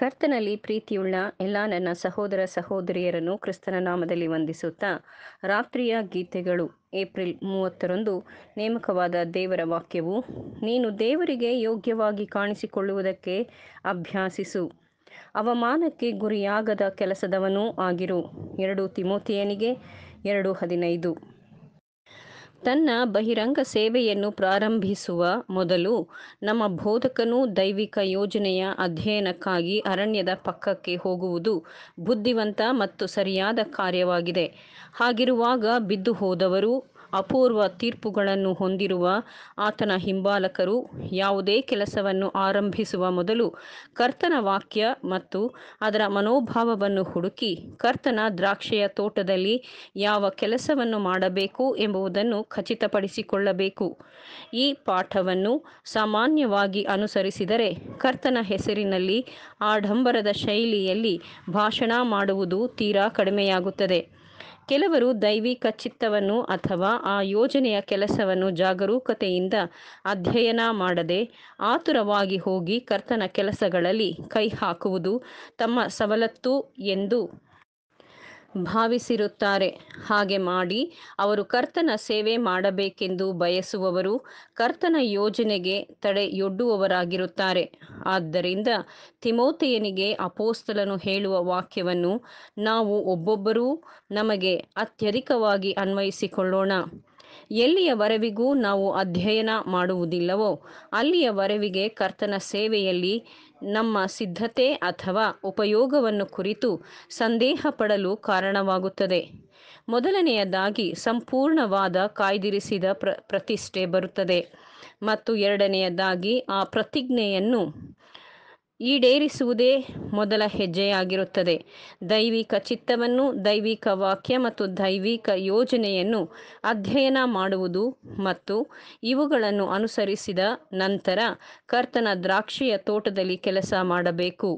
ಕರ್ತನಲ್ಲಿ ಪ್ರೀತಿಯುಳ್ಳ ಎಲ್ಲ ನನ್ನ ಸಹೋದರ ಸಹೋದರಿಯರನ್ನು ಕ್ರಿಸ್ತನ ನಾಮದಲ್ಲಿ ವಂದಿಸುತ್ತಾ ರಾತ್ರಿಯ ಗೀತೆಗಳು ಏಪ್ರಿಲ್ ಮೂವತ್ತರಂದು ನೇಮಕವಾದ ದೇವರ ವಾಕ್ಯವು ನೀನು ದೇವರಿಗೆ ಯೋಗ್ಯವಾಗಿ ಕಾಣಿಸಿಕೊಳ್ಳುವುದಕ್ಕೆ ಅಭ್ಯಾಸಿಸು ಅವಮಾನಕ್ಕೆ ಗುರಿಯಾಗದ ಕೆಲಸದವನೂ ಆಗಿರು ಎರಡು ತಿಮೋತಿಯನಿಗೆ ಎರಡು ಹದಿನೈದು ತನ್ನ ಬಹಿರಂಗ ಸೇವೆಯನ್ನು ಪ್ರಾರಂಭಿಸುವ ಮೊದಲು ನಮ್ಮ ಬೋಧಕನು ದೈವಿಕ ಯೋಜನೆಯ ಅಧ್ಯಯನಕ್ಕಾಗಿ ಅರಣ್ಯದ ಪಕ್ಕಕ್ಕೆ ಹೋಗುವುದು ಬುದ್ಧಿವಂತ ಮತ್ತು ಸರಿಯಾದ ಕಾರ್ಯವಾಗಿದೆ ಹಾಗಿರುವಾಗ ಬಿದ್ದು ಹೋದವರು ಅಪೂರ್ವ ತೀರ್ಪುಗಳನ್ನು ಹೊಂದಿರುವ ಆತನ ಹಿಂಬಾಲಕರು ಯಾವುದೇ ಕೆಲಸವನ್ನು ಆರಂಭಿಸುವ ಮೊದಲು ಕರ್ತನ ವಾಕ್ಯ ಮತ್ತು ಅದರ ಮನೋಭಾವವನ್ನು ಹುಡುಕಿ ಕರ್ತನ ದ್ರಾಕ್ಷೆಯ ತೋಟದಲ್ಲಿ ಯಾವ ಕೆಲಸವನ್ನು ಮಾಡಬೇಕು ಎಂಬುದನ್ನು ಖಚಿತಪಡಿಸಿಕೊಳ್ಳಬೇಕು ಈ ಪಾಠವನ್ನು ಸಾಮಾನ್ಯವಾಗಿ ಅನುಸರಿಸಿದರೆ ಕರ್ತನ ಹೆಸರಿನಲ್ಲಿ ಆಡಂಬರದ ಶೈಲಿಯಲ್ಲಿ ಭಾಷಣ ಮಾಡುವುದು ತೀರಾ ಕಡಿಮೆಯಾಗುತ್ತದೆ ಕೆಲವರು ದೈವಿಕ ಚಿತ್ತವನ್ನು ಅಥವಾ ಆ ಯೋಜನೆಯ ಕೆಲಸವನ್ನು ಜಾಗರೂಕತೆಯಿಂದ ಅಧ್ಯಯನ ಮಾಡದೆ ಆತುರವಾಗಿ ಹೋಗಿ ಕರ್ತನ ಕೆಲಸಗಳಲ್ಲಿ ಕೈ ಹಾಕುವುದು ತಮ್ಮ ಸವಲತ್ತು ಎಂದು ಭಾವಿಸಿರುತ್ತಾರೆ ಹಾಗೆ ಮಾಡಿ ಅವರು ಕರ್ತನ ಸೇವೆ ಮಾಡಬೇಕೆಂದು ಬಯಸುವವರು ಕರ್ತನ ಯೋಜನೆಗೆ ತಡೆಯೊಡ್ಡುವವರಾಗಿರುತ್ತಾರೆ ಆದ್ದರಿಂದ ತಿಮೋತೆಯನಿಗೆ ಅಪೋಸ್ತಲನು ಹೇಳುವ ವಾಕ್ಯವನ್ನು ನಾವು ಒಬ್ಬೊಬ್ಬರೂ ನಮಗೆ ಅತ್ಯಧಿಕವಾಗಿ ಅನ್ವಯಿಸಿಕೊಳ್ಳೋಣ ಎಲ್ಲಿಯ ವರವಿಗೂ ನಾವು ಅಧ್ಯಯನ ಮಾಡುವುದಿಲ್ಲವೋ ಅಲ್ಲಿಯ ವರವಿಗೆ ಕರ್ತನ ಸೇವೆಯಲ್ಲಿ ನಮ್ಮ ಸಿದ್ಧತೆ ಅಥವಾ ಉಪಯೋಗವನ್ನು ಕುರಿತು ಸಂದೇಹ ಪಡಲು ಕಾರಣವಾಗುತ್ತದೆ ಮೊದಲನೆಯದಾಗಿ ಸಂಪೂರ್ಣವಾದ ಕಾಯ್ದಿರಿಸಿದ ಪ್ರ ಪ್ರತಿಷ್ಠೆ ಬರುತ್ತದೆ ಮತ್ತು ಎರಡನೆಯದಾಗಿ ಆ ಪ್ರತಿಜ್ಞೆಯನ್ನು ಈಡೇರಿಸುವುದೇ ಮೊದಲ ಹೆಜ್ಜೆಯಾಗಿರುತ್ತದೆ ದೈವಿಕ ಚಿತ್ತವನ್ನು ದೈವಿಕ ವಾಕ್ಯ ಮತ್ತು ದೈವಿಕ ಯೋಜನೆಯನ್ನು ಅಧ್ಯಯನ ಮಾಡುವುದು ಮತ್ತು ಇವುಗಳನ್ನು ಅನುಸರಿಸಿದ ನಂತರ ಕರ್ತನ ದ್ರಾಕ್ಷಿಯ ತೋಟದಲ್ಲಿ ಕೆಲಸ ಮಾಡಬೇಕು